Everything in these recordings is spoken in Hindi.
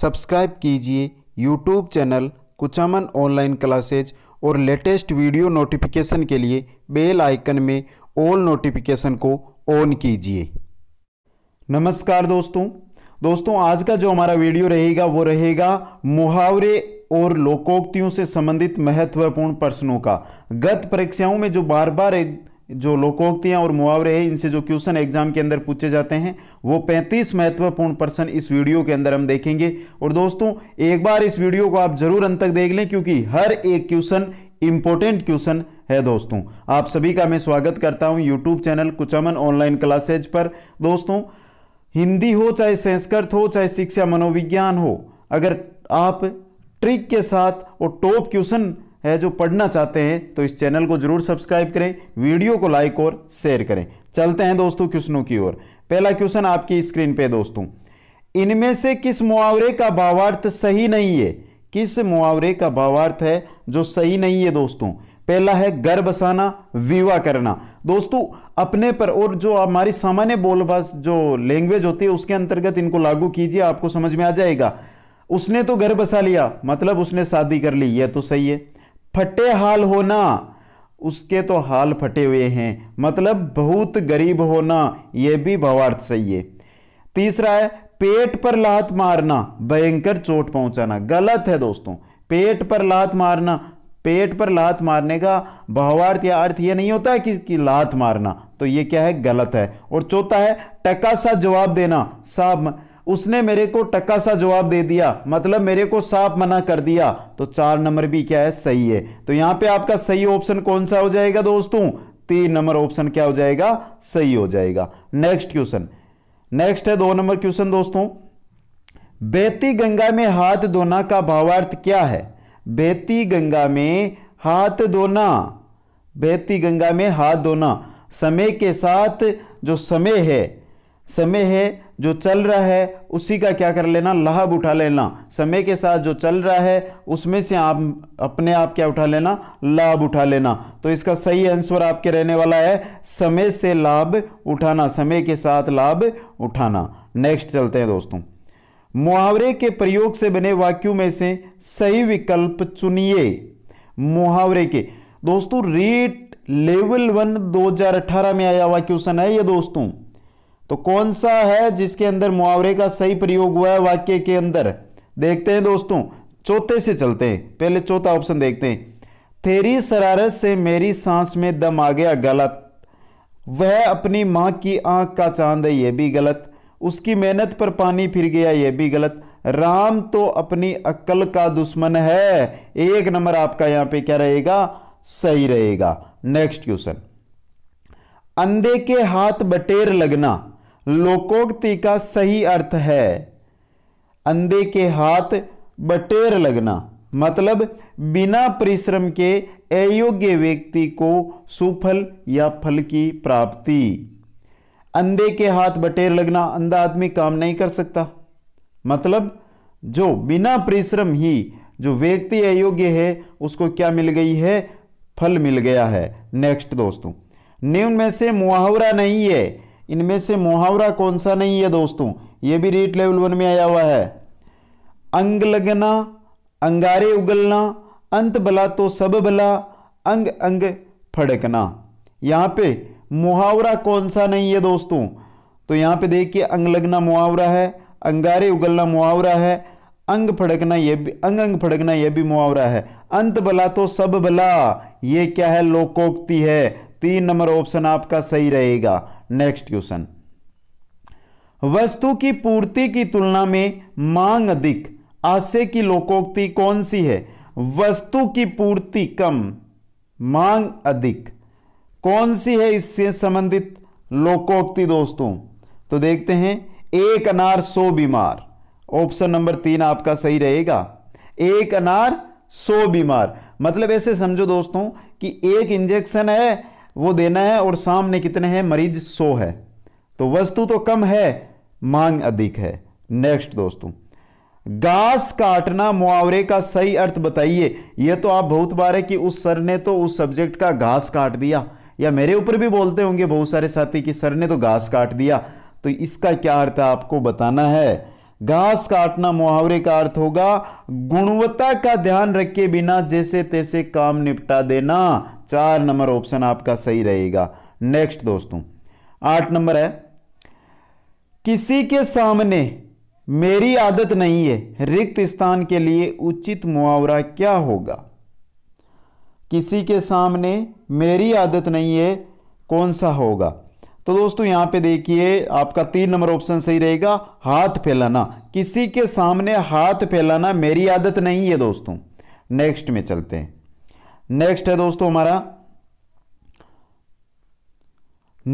सब्सक्राइब कीजिए YouTube channel Kuchaman online classes और लेटेस्ट वीडियो नोटिफिकेशन के लिए बेल आइकन में ऑल नोटिफिकेशन को ऑन कीजिए नमस्कार दोस्तों दोस्तों आज का जो हमारा वीडियो रहेगा वो रहेगा मुहावरे और लोकोक्तियों से संबंधित महत्वपूर्ण प्रश्नों का गत परीक्षाओं में जो बार बार जो लोकोक्तियाँ और मुहावरे हैं इनसे जो क्वेश्चन एग्जाम के अंदर पूछे जाते हैं वो 35 महत्वपूर्ण पर्सन इस वीडियो के अंदर हम देखेंगे और दोस्तों एक बार इस वीडियो को आप जरूर अंत तक देख लें क्योंकि हर एक क्वेश्चन इंपॉर्टेंट क्वेश्चन है दोस्तों आप सभी का मैं स्वागत करता हूँ YouTube channel Kuchaman online classes पर दोस्तों हिंदी हो चाहे संस्कृत हो चाहे शिक्षा मनोविज्ञान हो अगर आप ट्रिक के साथ और टॉप क्वेश्चन है जो पढ़ना चाहते हैं तो इस चैनल को जरूर सब्सक्राइब करें वीडियो को लाइक और शेयर करें चलते हैं दोस्तों क्वेश्चनों की ओर पहला क्वेश्चन आपकी स्क्रीन पे दोस्तों इनमें से किस मुहावरे का भावार्थ सही नहीं है किस मुहावरे का भावार्थ है जो सही नहीं है दोस्तों पहला है घर बसाना विवाह करना दोस्तों अपने पर और जो हमारी सामान्य बोलबाज जो लैंग्वेज होती है उसके अंतर्गत इनको लागू कीजिए आपको समझ में आ जाएगा उसने तो घर बसा लिया मतलब उसने शादी कर ली यह तो सही है फटे हाल होना उसके तो हाल फटे हुए हैं मतलब बहुत गरीब होना यह भी भावार्थ सही है तीसरा है पेट पर लात मारना भयंकर चोट पहुंचाना गलत है दोस्तों पेट पर लात मारना पेट पर लात मारने का भावार्थ या अर्थ यह नहीं होता है कि, कि लात मारना तो यह क्या है गलत है और चौथा है टका सा जवाब देना साहब उसने मेरे को टक्का सा जवाब दे दिया मतलब मेरे को साफ मना कर दिया तो चार नंबर भी क्या है सही है तो यहां पे आपका सही ऑप्शन कौन सा हो जाएगा दोस्तों तीन नंबर ऑप्शन क्या हो जाएगा सही हो जाएगा नेक्स्ट क्वेश्चन नेक्स्ट है दो नंबर क्वेश्चन दोस्तों बेती गंगा में हाथ धोना का भावार्थ क्या है बेती गंगा में हाथ धोना बेती गंगा में हाथ धोना समय के साथ जो समय है समय है जो चल रहा है उसी का क्या कर लेना लाभ उठा लेना समय के साथ जो चल रहा है उसमें से आप अपने आप क्या उठा लेना लाभ उठा लेना तो इसका सही आंसर आपके रहने वाला है समय से लाभ उठाना समय के साथ लाभ उठाना नेक्स्ट चलते हैं दोस्तों मुहावरे के प्रयोग से बने वाक्यों में से सही विकल्प चुनिए मुहावरे के दोस्तों रीट लेवल वन 2018 में आया हुआ क्वेश्चन है ये दोस्तों तो कौन सा है जिसके अंदर मुहावरे का सही प्रयोग हुआ है वाक्य के अंदर देखते हैं दोस्तों चौथे से चलते हैं पहले चौथा ऑप्शन देखते हैं तेरी शरारत से मेरी सांस में दम आ गया गलत वह अपनी माँ की आंख का चांद है यह भी गलत उसकी मेहनत पर पानी फिर गया यह भी गलत राम तो अपनी अक्ल का दुश्मन है एक नंबर आपका यहां पे क्या रहेगा सही रहेगा नेक्स्ट क्वेश्चन अंधे के हाथ बटेर लगना लोकोक्ति का सही अर्थ है अंधे के हाथ बटेर लगना मतलब बिना परिश्रम के अयोग्य व्यक्ति को सुफल या फल की प्राप्ति अंधे के हाथ बटेर लगना अंधा आदमी काम नहीं कर सकता मतलब जो बिना परिश्रम ही जो व्यक्ति अयोग्य है उसको क्या मिल गई है फल मिल गया है नेक्स्ट दोस्तों निम्न में से मुहावरा नहीं है इनमें से मुहावरा कौन सा नहीं है दोस्तों ये भी रीट लेवल वन में आया हुआ है अंग लगना अंगारे उगलना अंत बला तो सब भला अंग अंग फड़कना यहाँ पे मुहावरा कौन सा नहीं है दोस्तों तो यहाँ पे देखिए अंग लगना मुहावरा है अंगारे उगलना मुहावरा है अंग फड़कना यह भी अंग अंग फड़कना यह भी मुहावरा है अंत बला तो सब भला ये क्या है लोकोक्ति है तीन नंबर ऑप्शन आपका सही रहेगा नेक्स्ट क्वेश्चन वस्तु की पूर्ति की तुलना में मांग अधिक आशय की लोकोक्ति कौन सी है वस्तु की पूर्ति कम मांग अधिक कौन सी है इससे संबंधित लोकोक्ति दोस्तों तो देखते हैं एक अनार सो बीमार ऑप्शन नंबर तीन आपका सही रहेगा एक अनार सो बीमार मतलब ऐसे समझो दोस्तों कि एक इंजेक्शन है वो देना है और सामने कितने हैं मरीज सो है तो वस्तु तो कम है मांग अधिक है नेक्स्ट दोस्तों घास काटना मुआवरे का सही अर्थ बताइए यह तो आप बहुत बार है कि उस सर ने तो उस सब्जेक्ट का घास काट दिया या मेरे ऊपर भी बोलते होंगे बहुत सारे साथी कि सर ने तो घास काट दिया तो इसका क्या अर्थ है आपको बताना है घास काटना मुहावरे का अर्थ होगा गुणवत्ता का ध्यान रखे बिना जैसे तैसे काम निपटा देना चार नंबर ऑप्शन आपका सही रहेगा नेक्स्ट दोस्तों आठ नंबर है किसी के सामने मेरी आदत नहीं है रिक्त स्थान के लिए उचित मुआवरा क्या होगा किसी के सामने मेरी आदत नहीं है कौन सा होगा तो दोस्तों यहां पे देखिए आपका तीन नंबर ऑप्शन सही रहेगा हाथ फैलाना किसी के सामने हाथ फैलाना मेरी आदत नहीं है दोस्तों नेक्स्ट में चलते हैं नेक्स्ट है दोस्तों हमारा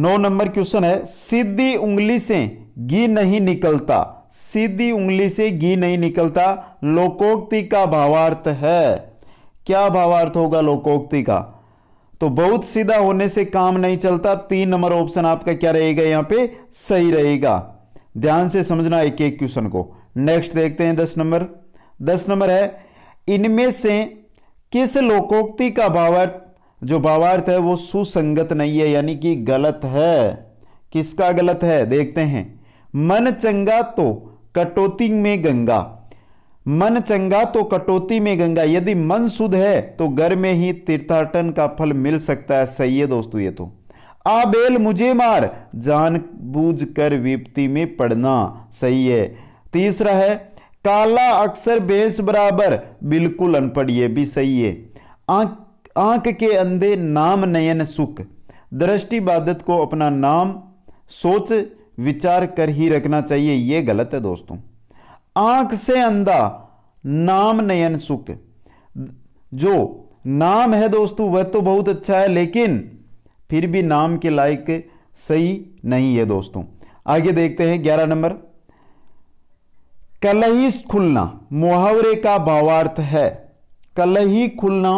नौ नंबर क्वेश्चन है सीधी उंगली से घी नहीं निकलता सीधी उंगली से घी नहीं निकलता लोकोक्ति का भावार्थ है क्या भावार्थ होगा लोकोक्ति का तो बहुत सीधा होने से काम नहीं चलता तीन नंबर ऑप्शन आपका क्या रहेगा यहां पे सही रहेगा ध्यान से समझना एक एक क्वेश्चन को नेक्स्ट देखते हैं दस नंबर दस नंबर है इनमें से कि इस लोकोक्ति का भावार्थ जो भावार्थ है वो सुसंगत नहीं है यानी कि गलत है किसका गलत है देखते हैं मन चंगा तो कटौती में गंगा मन चंगा तो कटौती में गंगा यदि मन शुद्ध है तो घर में ही तीर्थाटन का फल मिल सकता है सही है दोस्तों ये तो आ बेल मुझे मार जान बूझ कर विपत्ति में पड़ना सही है तीसरा है काला अक्सर भैंस बराबर बिल्कुल अनपढ़ ये भी सही है आंख आंख के अंधे नाम नयन सुख दृष्टि बाधित को अपना नाम सोच विचार कर ही रखना चाहिए ये गलत है दोस्तों आंख से अंधा नाम नयन सुख जो नाम है दोस्तों वह तो बहुत अच्छा है लेकिन फिर भी नाम के लायक सही नहीं है दोस्तों आगे देखते हैं ग्यारह नंबर कलही खुलना मुहावरे का भावार्थ है कलही खुलना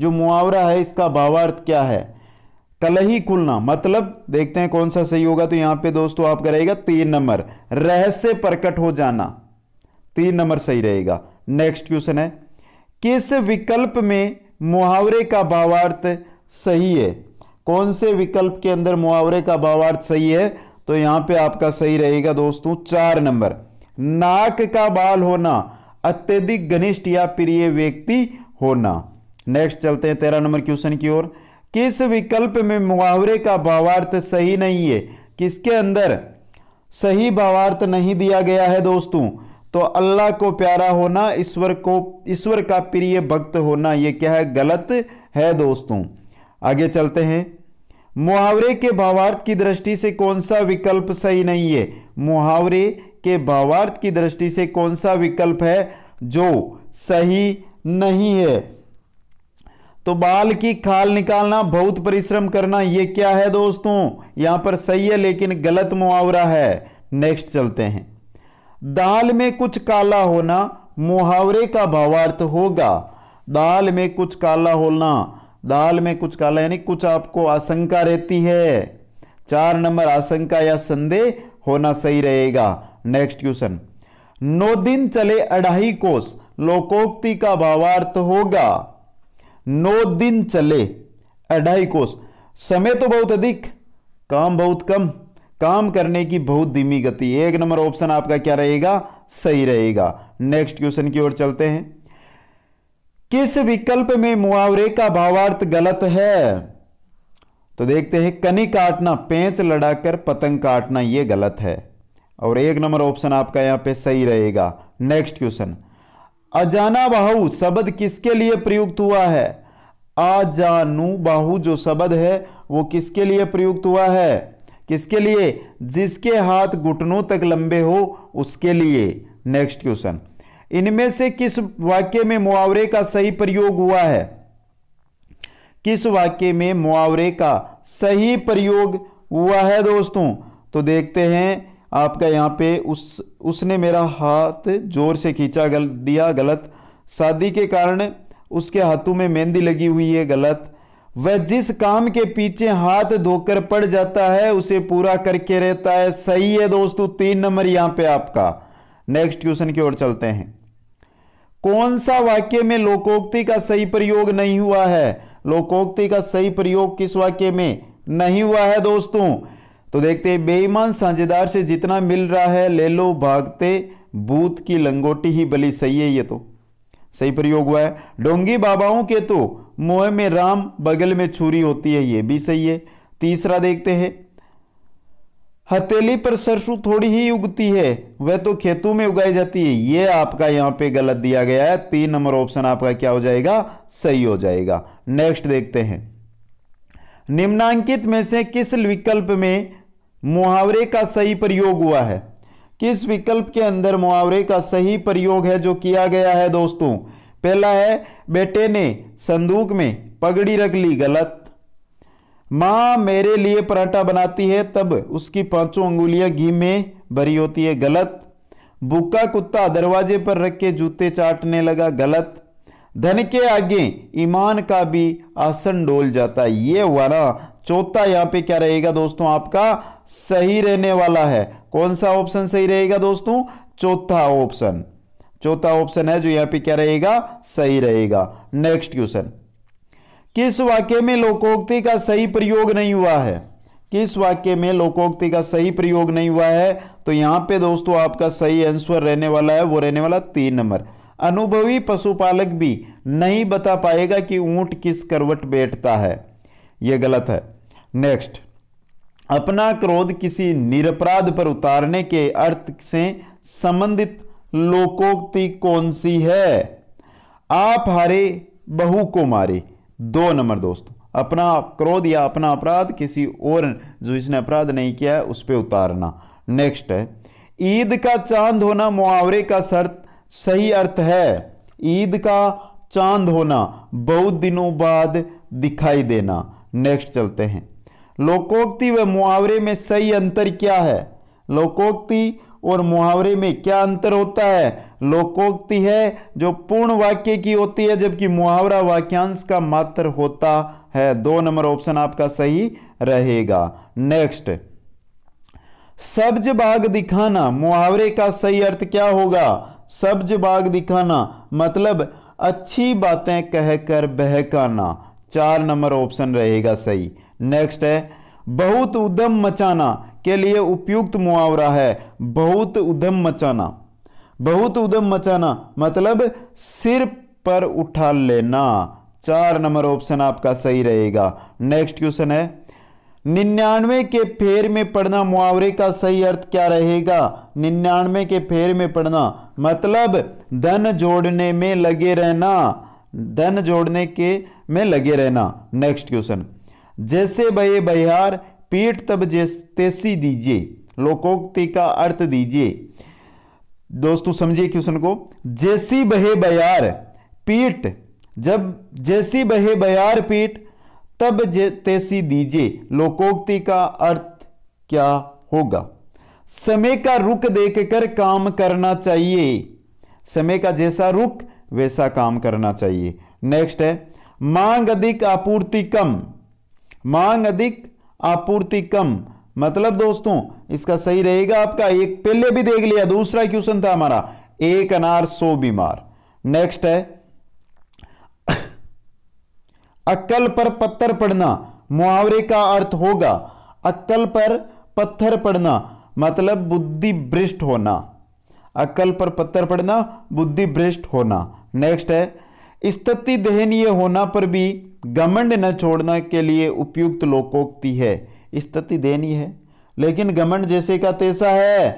जो मुहावरा है इसका भावार्थ क्या है कलही खुलना मतलब देखते हैं कौन सा सही होगा तो यहां पे दोस्तों आपका रहेगा तीन नंबर रहस्य प्रकट हो जाना तीन नंबर सही रहेगा नेक्स्ट क्वेश्चन है किस विकल्प में मुहावरे का भावार्थ सही है कौन से विकल्प के अंदर मुहावरे का भावार्थ सही है तो यहां पे आपका सही रहेगा दोस्तों चार नंबर नाक का बाल होना अत्यधिक घनिष्ठ या प्रिय व्यक्ति होना नेक्स्ट चलते हैं तेरह नंबर क्वेश्चन की ओर किस विकल्प में मुहावरे का भावार्थ सही नहीं है किसके अंदर सही भावार्थ नहीं दिया गया है दोस्तों तो अल्लाह को प्यारा होना ईश्वर को ईश्वर का प्रिय भक्त होना यह क्या है गलत है दोस्तों आगे चलते हैं मुहावरे के भावार्थ की दृष्टि से कौन सा विकल्प सही नहीं है मुहावरे के भावार्थ की दृष्टि से कौन सा विकल्प है जो सही नहीं है तो बाल की खाल निकालना बहुत परिश्रम करना यह क्या है दोस्तों यहां पर सही है लेकिन गलत मुहावरा है नेक्स्ट चलते हैं दाल में कुछ काला होना मुहावरे का भावार्थ होगा दाल में कुछ काला होना दाल में कुछ काला यानी कुछ आपको आशंका रहती है चार नंबर आशंका या संदेह होना सही रहेगा नेक्स्ट क्वेश्चन नौ दिन चले अढ़ाई कोस लोकोक्ति का भावार्थ होगा नौ दिन चले अढ़ाई कोस समय तो बहुत अधिक काम बहुत कम काम करने की बहुत धीमी गति एक नंबर ऑप्शन आपका क्या रहेगा सही रहेगा नेक्स्ट क्वेश्चन की ओर चलते हैं किस विकल्प में मुआवरे का भावार्थ गलत है तो देखते हैं कनी काटना पेंच लड़ाकर पतंग काटना ये गलत है और एक नंबर ऑप्शन आपका यहाँ पे सही रहेगा नेक्स्ट क्वेश्चन अजाना बाहू शब्द किसके लिए प्रयुक्त हुआ है अजानु बाहू जो शब्द है वो किसके लिए प्रयुक्त हुआ है किसके लिए जिसके हाथ घुटनों तक लंबे हो उसके लिए नेक्स्ट क्वेश्चन इनमें से किस वाक्य में मुआवरे का सही प्रयोग हुआ है किस वाक्य में मुआवरे का सही प्रयोग हुआ है दोस्तों तो देखते हैं आपका यहाँ पे उस उसने मेरा हाथ जोर से खींचा गल दिया गलत शादी के कारण उसके हाथों में मेहंदी लगी हुई है गलत वह जिस काम के पीछे हाथ धोकर पड़ जाता है उसे पूरा करके रहता है सही है दोस्तों तीन नंबर यहाँ पे आपका नेक्स्ट क्वेश्चन की ओर चलते हैं कौन सा वाक्य में लोकोक्ति का सही प्रयोग नहीं हुआ है लोकोक्ति का सही प्रयोग किस वाक्य में नहीं हुआ है दोस्तों तो देखते हैं बेईमान साझेदार से जितना मिल रहा है ले लो भागते भूत की लंगोटी ही बली सही है ये तो सही प्रयोग हुआ है डोंगी बाबाओं के तो मोह में राम बगल में छुरी होती है ये भी सही है तीसरा देखते हैं हथेली पर सरसों थोड़ी ही उगती है वह तो खेतों में उगाई जाती है यह आपका यहां पे गलत दिया गया है तीन नंबर ऑप्शन आपका क्या हो जाएगा सही हो जाएगा नेक्स्ट देखते हैं निम्नांकित में से किस विकल्प में मुहावरे का सही प्रयोग हुआ है किस विकल्प के अंदर मुहावरे का सही प्रयोग है जो किया गया है दोस्तों पहला है बेटे ने संदूक में पगड़ी रख ली गलत माँ मेरे लिए पराठा बनाती है तब उसकी पांचों अंगुलियां घी में भरी होती है गलत भूखा कुत्ता दरवाजे पर रख के जूते चाटने लगा गलत धन के आगे ईमान का भी आसन डोल जाता है ये वाला चौथा यहाँ पे क्या रहेगा दोस्तों आपका सही रहने वाला है कौन सा ऑप्शन सही रहेगा दोस्तों चौथा ऑप्शन चौथा ऑप्शन है जो यहाँ पे क्या रहेगा सही रहेगा नेक्स्ट क्वेश्चन किस वाक्य में लोकोक्ति का सही प्रयोग नहीं हुआ है किस वाक्य में लोकोक्ति का सही प्रयोग नहीं हुआ है तो यहां पे दोस्तों आपका सही आंसर रहने वाला है वो रहने वाला तीन नंबर अनुभवी पशुपालक भी नहीं बता पाएगा कि ऊंट किस करवट बैठता है यह गलत है नेक्स्ट अपना क्रोध किसी निरपराध पर उतारने के अर्थ से संबंधित लोकोक्ति कौन सी है आप हारे बहू को मारे दो नंबर दोस्तों अपना क्रोध या अपना अपराध किसी और जो इसने अपराध नहीं किया है उस पर उतारना नेक्स्ट है ईद का चांद होना मुआवरे का शर्त सही अर्थ है ईद का चांद होना बहुत दिनों बाद दिखाई देना नेक्स्ट चलते हैं लोकोक्ति व मुआवरे में सही अंतर क्या है लोकोक्ति और मुहावरे में क्या अंतर होता है लोकोक्ति है जो पूर्ण वाक्य की होती है जबकि मुहावरा वाक्यांश का मात्र होता है दो नंबर ऑप्शन आपका सही रहेगा नेक्स्ट सब्ज बाग दिखाना मुहावरे का सही अर्थ क्या होगा सब्ज बाग दिखाना मतलब अच्छी बातें कहकर बहकाना चार नंबर ऑप्शन रहेगा सही नेक्स्ट है बहुत उदम मचाना के लिए उपयुक्त मुहावरा है बहुत उधम मचाना बहुत उधम मचाना मतलब सिर पर उठा लेना चार नंबर ऑप्शन आपका सही रहेगा नेक्स्ट क्वेश्चन है निन्यानवे के फेर में पढ़ना मुआवरे का सही अर्थ क्या रहेगा निन्यानवे के फेर में पढ़ना मतलब धन जोड़ने में लगे रहना धन जोड़ने के में लगे रहना नेक्स्ट क्वेश्चन जैसे बहे बिहार पीठ तब तेसी दीजिए लोकोक्ति का अर्थ दीजिए दोस्तों समझिए क्वेश्चन को जैसी बहे बयार पीठ जब जैसी बहे बयार पीठ तब तेसी दीजिए लोकोक्ति का अर्थ क्या होगा समय का रुख देखकर काम करना चाहिए समय का जैसा रुख वैसा काम करना चाहिए नेक्स्ट है मांग अधिक आपूर्ति कम मांग अधिक आपूर्ति कम मतलब दोस्तों इसका सही रहेगा आपका एक पहले भी देख लिया दूसरा क्वेश्चन था हमारा एक अनार सो बीमार नेक्स्ट है अक्कल पर पत्थर पड़ना मुहावरे का अर्थ होगा अक्कल पर पत्थर पड़ना मतलब बुद्धि भ्रष्ट होना अक्कल पर पत्थर पड़ना बुद्धि भ्रष्ट होना नेक्स्ट है स्थिति दहनीय होना पर भी गमंड न छोड़ने के लिए उपयुक्त लोकोक्ति है स्थिति देनी है लेकिन गमंड जैसे का तैसा है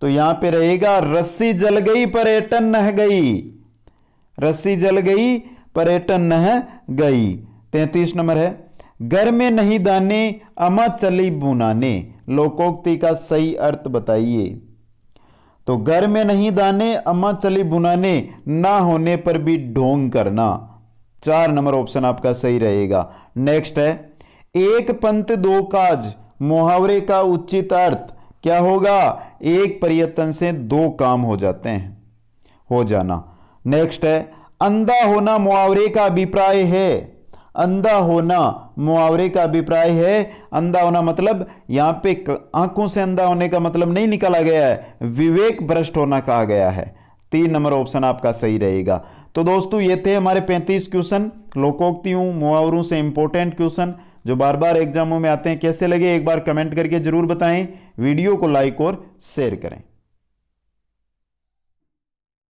तो यहां पे रहेगा रस्सी जल गई पर्यटन नह गई रस्सी जल गई पर्यटन नह गई तैतीस नंबर है घर में नहीं दाने अमा चली बुनाने लोकोक्ति का सही अर्थ बताइए तो घर में नहीं दाने अमा चली बुनाने ना होने पर भी ढोंग करना चार नंबर ऑप्शन आपका सही रहेगा नेक्स्ट है एक पंथ दो काज मुहावरे का उचित अर्थ क्या होगा एक प्रयत्न से दो काम हो जाते हैं हो जाना नेक्स्ट है अंधा होना मुहावरे का अभिप्राय है अंधा होना मुहावरे का अभिप्राय है अंधा होना मतलब यहां पे आंखों से अंधा होने का मतलब नहीं निकाला गया है विवेक भ्रष्ट होना कहा गया है तीन नंबर ऑप्शन आपका सही रहेगा तो दोस्तों ये थे हमारे 35 क्वेश्चन लोकोक्तियों मुहावरों से इंपॉर्टेंट क्वेश्चन जो बार बार एग्जामों में आते हैं कैसे लगे एक बार कमेंट करके जरूर बताएं वीडियो को लाइक और शेयर करें